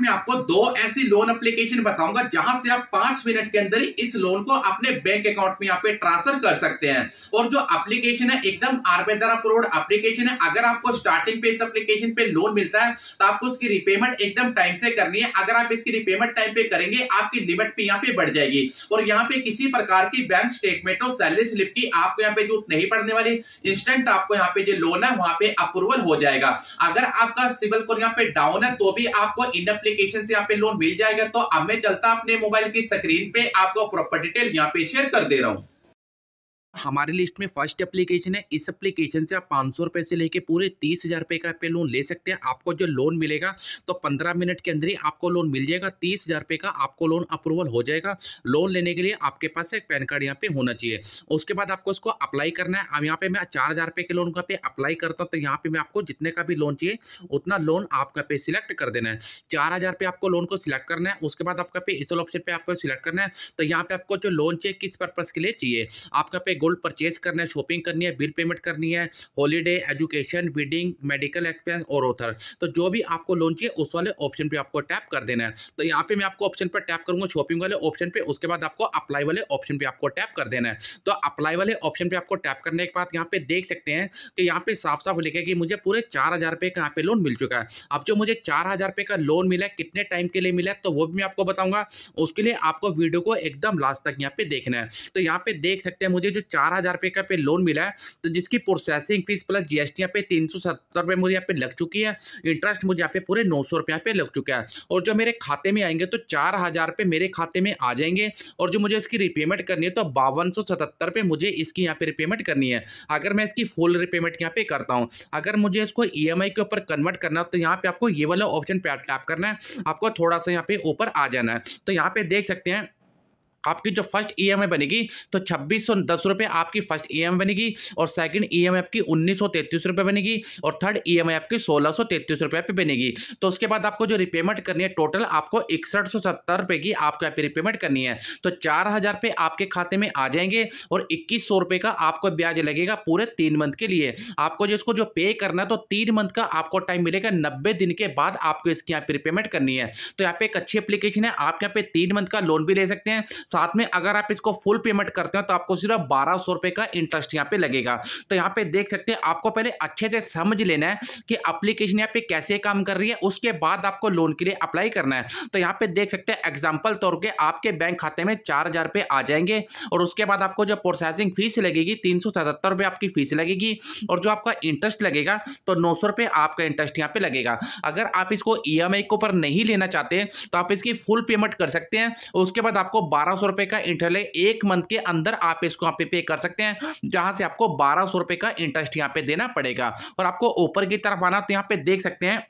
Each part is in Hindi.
में आपको दो ऐसी लोन एप्लीकेशन बताऊंगा जहां से आप पांच मिनट के अंदर ही इस लोन को अपने बैंक अकाउंट में यहाँ पे ट्रांसफर कर सकते हैं और जो एप्लीकेशन है एकदम आरबेदर अप्रोड एप्लीकेशन है अगर आपको स्टार्टिंग पे इस एप्लीकेशन पे लोन मिलता है तो आपको उसकी रिपेमेंट एकदम टाइम से करनी है अगर आप इसकी रिपेमेंट टाइम पे करेंगे आपकी लिमिट भी यहाँ पे बढ़ जाएगी और यहाँ पे किसी प्रकार की बैंक स्टेटमेंट और सैलरी स्लिप की आपको यहाँ पे जरूरत नहीं पड़ने वाली इंस्टेंट आपको यहाँ पे जो लोन है वहां पे अप्रूवल हो जाएगा अगर आपका सिविल स्कोर यहाँ पे डाउन है तो भी आपको इन एप्लीकेशन से यहाँ पे लोन मिल जाएगा तो अब मैं चलता अपने मोबाइल की स्क्रीन पे आपको प्रॉपर डिटेल यहाँ पे शेयर कर दे रहा हूँ हमारे लिस्ट में फर्स्ट एप्लीकेशन है इस एप्लीकेशन से आप पाँच सौ रुपये से लेके पूरे तीस हज़ार रुपये का पे लोन ले सकते हैं आपको जो लोन मिलेगा तो पंद्रह मिनट के अंदर ही आपको लोन मिल जाएगा तीस हज़ार रुपये का आपको लोन अप्रूवल हो जाएगा लोन लेने के लिए आपके पास एक पैन कार्ड यहाँ पे होना चाहिए उसके बाद आपको उसको अप्लाई करना है अब यहाँ पे मैं चार हज़ार रुपये के लोन का पे अप्लाई करता हूँ तो यहाँ पर मैं आपको जितने का भी लोन चाहिए उतना लोन आपका पे सिलेक्ट कर देना है चार हज़ार आपको लोन को सिलेक्ट करना है उसके बाद आपका पे इस ऑप्शन पर आपको सिलेक्ट करना है तो यहाँ पे आपको जो लोन चाहिए किस पर्पज़ के लिए चाहिए आपका पे गोल्ड परचेज करना है शॉपिंग करनी है बिल पेमेंट करनी है holiday education wedding medical expense और ऑथर तो जो भी आपको लोन चाहिए उस वाले ऑप्शन पर आपको टैप कर देना है तो यहाँ पे मैं आपको ऑप्शन पर टैप करूँगा शॉपिंग वाले ऑप्शन पर उसके बाद आपको अप्लाई वाले ऑप्शन पर आपको टैप कर देना है तो अप्लाई वाले ऑप्शन पर आपको टैप करने के बाद यहाँ पे देख सकते हैं कि यहाँ पे साफ साफ लिखे कि मुझे पूरे चार हज़ार रुपये का यहाँ पे लोन मिल चुका है अब जो मुझे चार हज़ार रुपये का लोन मिला है कितने टाइम के लिए मिला है तो वो भी मैं आपको बताऊंगा उसके लिए आपको वीडियो को एकदम लास्ट तक यहाँ पे देखना है तो यहाँ पे देख सकते हैं मुझे जो चार हज़ार रुपये का पे लोन मिला है तो जिसकी processing fees plus G S T यहाँ पे तीन सौ सत्तर रुपये मुझे यहाँ पे लग चुकी है इंटरेस्ट मुझे यहाँ पे पूरे नौ सौ रुपये यहाँ पे लग चुका है और जो मेरे खाते में आएंगे तो चार हज़ार रुपये मेरे खाते में आ जाएंगे और जो मुझे इसकी रिपेमेंट करनी है तो बावन सौ सतहत्तर रुपये मुझे इसकी यहाँ पे रिपेमेंट करनी है अगर मैं इसकी फुल रिपेमेंट यहाँ पे करता हूँ अगर मुझे इसको ई e के ऊपर कन्वर्ट करना तो यहाँ पे आपको ये वाला ऑप्शन टैप करना है आपको थोड़ा सा यहाँ पे ऊपर आ जाना है तो यहाँ पे देख सकते हैं आपकी जो फर्स्ट ई एम आई बनेगी तो छब्बीस सौ दस रुपये आपकी फर्स्ट ई e एम बनेगी और सेकंड ई एम आई आपकी उन्नीस सौ तैंतीस रुपये बनेगी और थर्ड ई एम आई आपकी सोलह सौ तैंतीस रुपये पे बनेगी तो उसके बाद आपको जो रिपेमेंट करनी है टोटल आपको इकसठ सौ सत्तर रुपये की आपको यहाँ पे रिपेमेंट करनी है तो चार हज़ार रुपये आपके खाते में आ जाएंगे और इक्कीस सौ रुपये का आपको ब्याज लगेगा पूरे तीन मंथ के लिए आपको जो इसको जो पे करना है तो तीन मंथ का आपको टाइम मिलेगा नब्बे दिन के बाद आपको इसकी यहाँ पे रिपेमेंट करनी है तो यहाँ पे एक अच्छी एप्लीकेशन है आप यहाँ पे तीन मंथ का लोन भी ले सकते हैं साथ में अगर आप इसको फुल पेमेंट करते हो तो आपको सिर्फ बारह सौ रुपये का इंटरेस्ट यहाँ पे लगेगा तो यहाँ पे देख सकते हैं आपको पहले अच्छे से समझ लेना है कि अप्लीकेशन यहाँ पे कैसे काम कर रही है उसके बाद आपको लोन के लिए अप्लाई करना है तो यहाँ पे देख सकते हैं एग्जाम्पल तौर के आपके बैंक खाते में चार हज़ार आ जाएंगे और उसके बाद आपको जो प्रोसेसिंग फीस लगेगी तीन सौ आपकी फीस लगेगी और जो आपका इंटरेस्ट लगेगा तो नौ सौ आपका इंटरेस्ट यहाँ पे लगेगा अगर आप इसको ई e के ऊपर नहीं लेना चाहते तो आप इसकी फुल पेमेंट कर सकते हैं उसके बाद आपको बारह सौ का का है एक मंथ के अंदर आप इसको यहाँ पे पे कर सकते हैं जहां से आपको बारह सौ रुपए का इंटरेस्ट यहाँ पे देना पड़ेगा और आपको ऊपर की तरफ आना तो यहाँ पे देख सकते हैं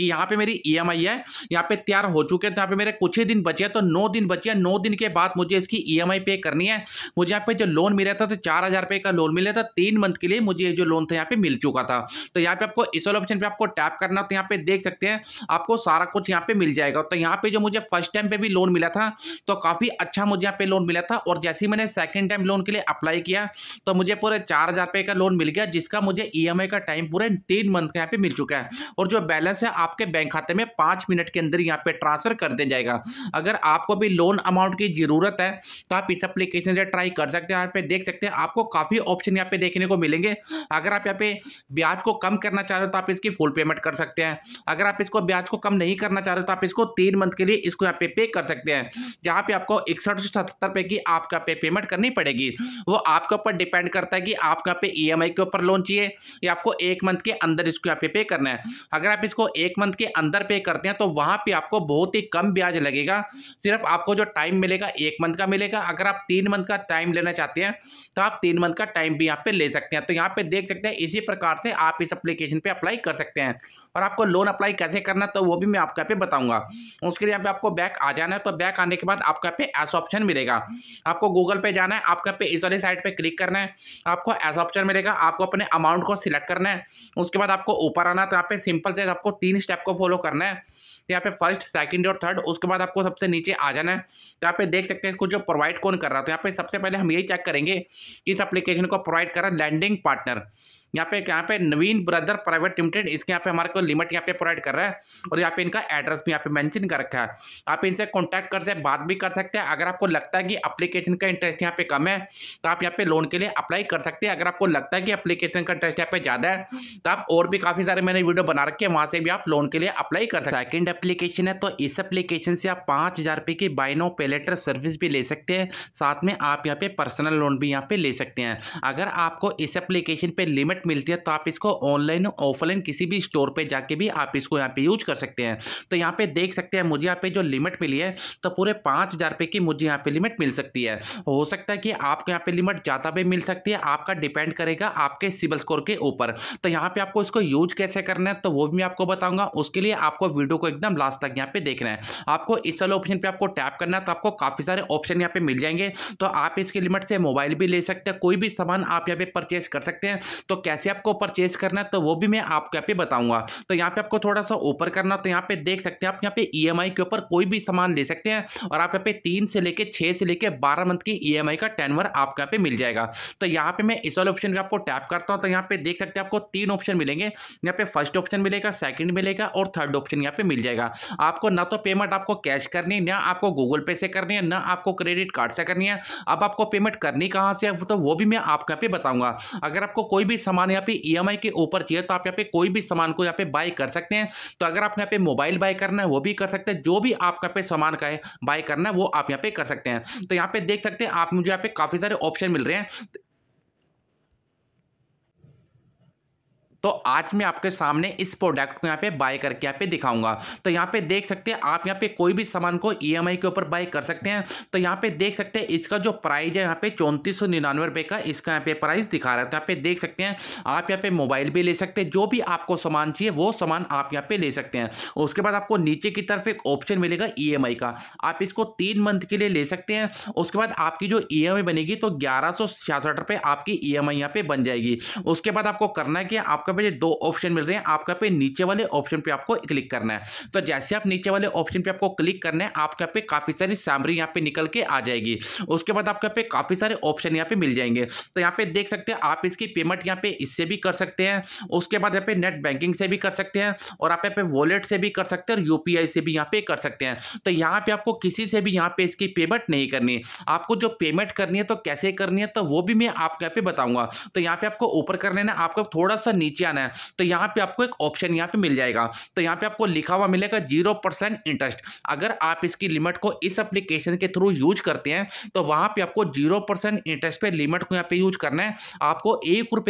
कि यहाँ पे मेरी ई है यहाँ पे तैयार हो चुके हैं तो यहाँ पे मेरे कुछ ही दिन बचे हैं तो नौ दिन बचे हैं नौ दिन के बाद मुझे इसकी ई पे करनी है मुझे यहाँ पे जो लोन मिला था तो चार हज़ार रुपये का लोन मिला था तीन मंथ के लिए मुझे जो लोन था यहाँ पे मिल चुका था तो यहाँ पे आपको इस ऑप्शन पर आपको टैप करना तो यहाँ पे देख सकते हैं आपको सारा कुछ यहाँ पे मिल जाएगा तो यहाँ पे जो मुझे फर्स्ट टाइम पर भी लोन मिला था तो काफ़ी अच्छा मुझे यहाँ पे लोन मिला था और जैसे ही मैंने सेकेंड टाइम लोन के लिए अप्लाई किया तो मुझे पूरे चार हज़ार का लोन मिल गया जिसका मुझे ई का टाइम पूरे तीन मंथ का यहाँ पे मिल चुका है और जो बैलेंस है आप आपके बैंक खाते में पाँच मिनट के अंदर यहाँ पे ट्रांसफ़र कर दिया जाएगा अगर आपको भी लोन अमाउंट की ज़रूरत है तो आप इस अप्लीकेशन से ट्राई कर सकते हैं यहाँ पे देख सकते हैं आपको काफ़ी ऑप्शन यहाँ पे देखने को मिलेंगे अगर आप यहाँ पे ब्याज को कम करना चाह रहे हो तो आप इसकी फुल पेमेंट कर सकते हैं अगर आप इसको ब्याज को कम नहीं करना चाह रहे हो तो आप इसको तीन मंथ के लिए इसको यहाँ पे पे कर सकते हैं जहाँ पे आपको इकसठ सौ सतहत्तर रुपये की आपका पे पेमेंट करनी पड़ेगी वो आपके ऊपर डिपेंड करता है कि आपके यहाँ पे ई e के ऊपर लोन चाहिए या आपको एक मंथ के अंदर इसको यहाँ पे पे करना है अगर आप इसको एक मंथ के अंदर पे करते हैं तो वहाँ पे आपको बहुत ही कम ब्याज लगेगा सिर्फ आपको जो टाइम मिलेगा एक मंथ का मिलेगा अगर आप तीन मंथ का टाइम लेना चाहते हैं तो आप तीन मंथ का टाइम भी यहाँ पर ले सकते हैं तो यहाँ पर देख सकते हैं इसी प्रकार से आप इस अप्लीकेशन पर अप्लाई कर सकते हैं और आपको लोन अप्लाई कैसे करना है तो वो भी मैं यहाँ पे बताऊंगा उसके लिए यहाँ पे आपको बैक आ जाना है तो बैक आने के बाद यहाँ पे ऐसा ऑप्शन मिलेगा आपको गूगल पे जाना है आपका पे इस वाली साइड पर क्लिक करना है आपको ऐसा ऑप्शन मिलेगा आपको अपने अमाउंट को सिलेक्ट करना है उसके बाद आपको ऊपर आना तो यहाँ पे सिंपल से आपको तीन स्टेप को फॉलो करना है तो यहाँ पे फर्स्ट सेकंड और थर्ड उसके बाद आपको सबसे नीचे आ जाना है तो यहाँ पे देख सकते हैं इसको जो प्रोवाइड कौन कर रहा था तो यहाँ पे सबसे पहले हम यही चेक करेंगे कि इस एप्लीकेशन को प्रोवाइड कर रहा है लैंडिंग पार्टनर यहाँ पे यहाँ पे नवीन ब्रदर प्राइवेट लिमिटेड इसके यहाँ पे हमारे को लिमिट यहाँ पे प्रोवाइड कर रहा है और यहाँ पे इनका एड्रेस भी यहाँ पे मेंशन कर रखा है आप इनसे कॉन्टैक्ट कर सकते बात भी कर सकते हैं अगर आपको लगता है कि अप्लीकेशन का इंटरेस्ट यहाँ पे कम है तो आप यहाँ पे लोन के लिए अप्लाई कर सकते हैं अगर आपको लगता है कि अप्लीकेशन का इंटरेस्ट यहाँ पे ज़्यादा है तो आप और भी काफ़ी सारे मैंने वीडियो बना रखे हैं वहाँ से भी आप लोन के लिए अप्लाई कर सकते हैं सेकेंड एप्लीकेशन है तो इस अपलीकेशन से आप पाँच हज़ार की बाइनो पेलेटर सर्विस भी ले सकते हैं साथ में आप यहाँ पे पर्सनल लोन भी यहाँ पे ले सकते हैं अगर आपको इस अप्लीकेशन पर लिमिट प्रोडक्ट मिलती है तो आप इसको ऑनलाइन ऑफलाइन किसी भी स्टोर पे जाके भी आप इसको यहाँ पे यूज कर सकते हैं तो यहाँ पे देख सकते हैं मुझे यहाँ पे जो लिमिट मिली है तो पूरे पाँच हज़ार रुपये की मुझे यहाँ पे लिमिट मिल सकती है हो सकता है कि आपको यहाँ पे लिमिट ज़्यादा भी मिल सकती है आपका डिपेंड करेगा आपके सिबिल स्कोर के ऊपर तो यहाँ पर आपको इसको यूज कैसे करना है तो वो भी मैं आपको बताऊँगा उसके लिए आपको वीडियो को एकदम लास्ट तक यहाँ पर देखना है आपको इस वाले ऑप्शन पर आपको टैप करना है तो आपको काफ़ी सारे ऑप्शन यहाँ पर मिल जाएंगे तो आप इसकी लिमिट से मोबाइल भी ले सकते हैं कोई भी सामान आप यहाँ पर परचेज कर सकते हैं तो कैसे आपको परचेज करना है तो वो भी मैं आपको यहाँ पे बताऊंगा तो यहाँ पे आपको थोड़ा सा ऊपर करना तो यहाँ पे देख सकते हैं आप यहाँ पे ई के ऊपर कोई भी सामान ले सकते हैं और आप यहाँ पे तीन से लेके छः से लेके बारह मंथ की ई का टेनवर आपको यहाँ पे मिल जाएगा तो यहाँ पे मैं इस वाले ऑप्शन का आपको टैप करता हूँ तो यहाँ पे देख सकते हैं आपको तीन ऑप्शन मिलेंगे यहाँ पे फर्स्ट ऑप्शन मिलेगा सेकेंड मिलेगा और थर्ड ऑप्शन यहाँ पे मिल जाएगा आपको ना तो पेमेंट आपको कैश करनी है ना आपको गूगल पे से करनी है ना आपको क्रेडिट कार्ड से करनी है अब आपको पेमेंट करनी कहाँ से है तो वो भी मैं आपको यहाँ पे बताऊँगा अगर आपको कोई भी सामान सामान यहाँ पे ई e के ऊपर चाहिए तो आप यहाँ पे कोई भी सामान को यहाँ पे बाय कर सकते हैं तो अगर आप यहाँ पे मोबाइल बाय करना है वो भी कर सकते हैं जो भी आपका पे सामान का है बाय करना है वो आप यहाँ पे कर सकते हैं तो यहाँ पे देख सकते हैं आप मुझे यहाँ पे काफ़ी सारे ऑप्शन मिल रहे हैं तो आज मैं आपके सामने इस प्रोडक्ट को यहाँ पे बाय करके यहाँ पे दिखाऊंगा तो यहाँ पे देख सकते हैं आप यहाँ पे कोई भी सामान को ई के ऊपर बाय कर सकते हैं तो यहाँ पे देख सकते हैं इसका जो प्राइस है यहाँ पे चौंतीस सौ निन्यानवे रुपये का इसका यहाँ पे प्राइस दिखा रहा है तो यहाँ पे देख सकते हैं आप यहाँ पे मोबाइल भी ले सकते हैं जो भी आपको सामान चाहिए वो सामान आप यहाँ पे ले सकते हैं उसके बाद आपको नीचे की तरफ एक ऑप्शन मिलेगा ई का आप इसको तीन मंथ के लिए ले सकते हैं उसके बाद आपकी जो ई बनेगी तो ग्यारह सौ आपकी ई एम यहाँ पे बन जाएगी उसके बाद आपको करना है कि आपका आपका पे दो ऑप्शन मिल रहे हैं आपका पे नीचे वाले ऑप्शन पे आपको क्लिक करना है तो जैसे आप नीचे वाले ऑप्शन पे आपको क्लिक करना है आपके पे काफ़ी सारी सैमरी यहाँ पे निकल के आ जाएगी उसके बाद आपके पे काफ़ी सारे ऑप्शन यहाँ पे मिल जाएंगे तो यहाँ पे देख सकते हैं आप इसकी पेमेंट यहाँ पे इससे भी कर सकते हैं उसके बाद यहाँ पे नेट बैंकिंग से भी कर सकते हैं और आप यहाँ पे वॉलेट से भी कर सकते हैं और यू से भी यहाँ पे कर सकते हैं तो यहाँ पे आपको किसी से भी यहाँ पे इसकी पेमेंट नहीं करनी आपको जो पेमेंट करनी है तो कैसे करनी है तो वो भी मैं आपके यहाँ पे बताऊंगा तो यहाँ पे आपको ऊपर कर लेना आपको थोड़ा सा नीचे नीचे आना है तो यहाँ पे आपको एक ऑप्शन यहाँ पे मिल जाएगा तो यहाँ पे आपको लिखा हुआ मिलेगा जीरो परसेंट इंटरेस्ट अगर आप इसकी लिमिट को इस एप्लीकेशन के थ्रू यूज करते हैं तो वहाँ पर आपको जीरो इंटरेस्ट पर लिमिट को यहाँ पर यूज करना है आपको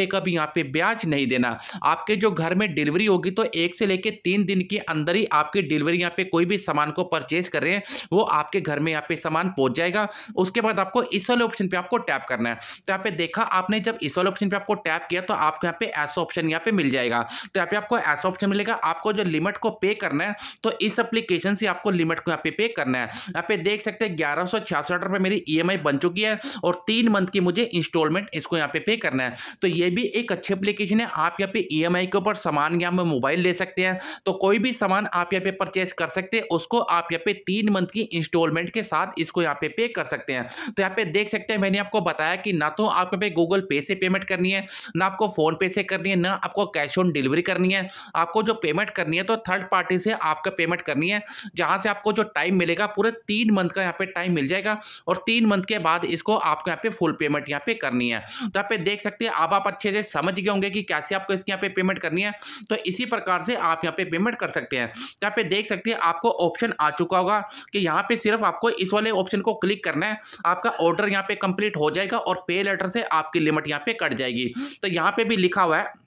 एक का भी यहाँ पर ब्याज नहीं देना आपके जो घर में डिलीवरी होगी तो एक से लेकर तीन दिन के अंदर ही आपकी डिलीवरी यहाँ पर कोई भी सामान को परचेज कर रहे हैं वो आपके घर में यहाँ पे सामान पहुंच जाएगा उसके बाद आपको इस वाले ऑप्शन पे आपको टैप करना है तो यहाँ पे देखा आपने जब इस वाले ऑप्शन पे आपको टैप किया तो आपको यहाँ पे ऐसा ऑप्शन यहाँ पे मिल जाएगा तो यहाँ पे आपको ऐसा ऑप्शन मिलेगा आपको जो लिमिट को पे करना है तो इस एप्लीकेशन से आपको लिमिट को यहाँ पे पे करना है यहाँ पे देख सकते हैं ग्यारह सौ छियासठ रुपये मेरी ई बन चुकी है और तीन मंथ की मुझे इंस्टॉलमेंट इसको यहाँ पे पे करना है तो ये भी एक अच्छी अप्लीकेशन है आप यहाँ पे ई के ऊपर सामान यहाँ पे मोबाइल ले सकते हैं तो कोई भी सामान आप यहाँ पे परचेस कर सकते हैं उसको आप यहाँ पे तीन मंथ की इंस्टॉलमेंट के साथ इसको यहाँ पे पे कर सकते हैं तो यहाँ पे देख सकते हैं मैंने आपको बताया कि ना तो आप यहाँ पे गूगल पे से पेमेंट करनी है ना आपको फोन पे से करनी है ना आपको कैश ऑन डिलीवरी करनी है आपको जो पेमेंट करनी है तो थर्ड पार्टी से आपका पेमेंट करनी है जहाँ से आपको जो टाइम मिलेगा पूरे तीन मंथ का यहाँ पे टाइम मिल जाएगा और तीन मंथ के बाद इसको आपको यहाँ पे फुल पेमेंट यहाँ पे करनी है तो यहाँ पे देख सकते हैं आप आप अच्छे से समझ गए होंगे कि कैसे आपको इसके यहाँ पे पेमेंट करनी है तो इसी प्रकार से आप यहाँ पे पेमेंट कर सकते हैं यहाँ पे देख सकते हैं आपको ऑप्शन आ चुका होगा कि यहाँ पे सिर्फ आपको इस वाले ऑप्शन को क्लिक करना है आपका ऑर्डर यहाँ पे कंप्लीट हो जाएगा और पे लेटर से आपकी लिमिट यहाँ पे कट जाएगी तो यहाँ पे भी लिखा हुआ है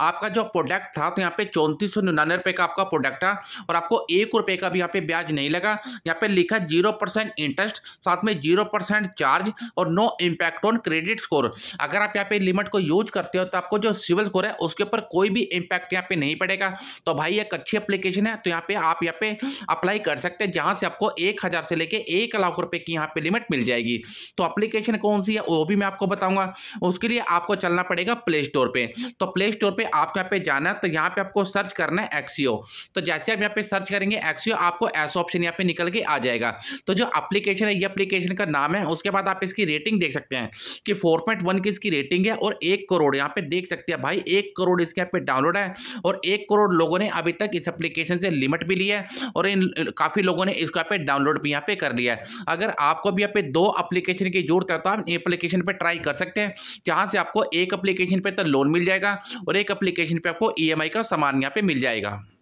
आपका जो प्रोडक्ट था तो यहाँ पे चौंतीस सौ निन्यानवे रुपये का आपका प्रोडक्ट था और आपको एक रुपये का भी यहाँ पे ब्याज नहीं लगा यहाँ पे लिखा जीरो परसेंट इंटरेस्ट साथ में जीरो परसेंट चार्ज और no impact on credit score अगर आप यहाँ पे लिमिट को यूज करते हो तो आपको जो सिविल स्कोर है उसके ऊपर कोई भी इम्पैक्ट यहाँ पर नहीं पड़ेगा तो भाई एक अच्छी अप्लीकेशन है तो यहाँ पर आप यहाँ पर अप्लाई कर सकते हैं जहाँ से आपको एक हज़ार से लेकर एक लाख रुपये की यहाँ पर लिमिट मिल जाएगी तो अप्लीकेशन कौन सी है वो भी मैं आपको बताऊँगा उसके लिए आपको चलना पड़ेगा प्ले स्टोर पर तो प्ले स्टोर पे आपको यहाँ पे जाना है तो यहाँ पे आपको सर्च करना है एक्सीओ तो जैसे आप यहाँ पे सर्च करेंगे एक्सीओ आपको ऐसा ऑप्शन यहाँ पे निकल के आ जाएगा तो जो अप्लीकेशन है ये अप्लीकेशन का नाम है उसके बाद आप इसकी रेटिंग देख सकते हैं कि फोर की इसकी रेटिंग है और एक करोड़ यहाँ पे देख सकते हैं भाई एक करोड़ इसके यहाँ पे डाउनलोड है और एक करोड़ लोगों ने अभी तक इस एप्लीकेशन से लिमिट भी लिया है और इन काफ़ी लोगों ने इसको यहाँ पे डाउनलोड भी यहाँ पे कर लिया है अगर आपको भी यहाँ पे दो अप्लीकेशन की जरूरत है तो आप एप्लीकेशन पर ट्राई कर सकते हैं जहाँ से आपको एक अप्लीकेशन पर तो लोन मिल जाएगा और एक अप्लीकेशन पर आपको ई e का सामान यहाँ पर मिल जाएगा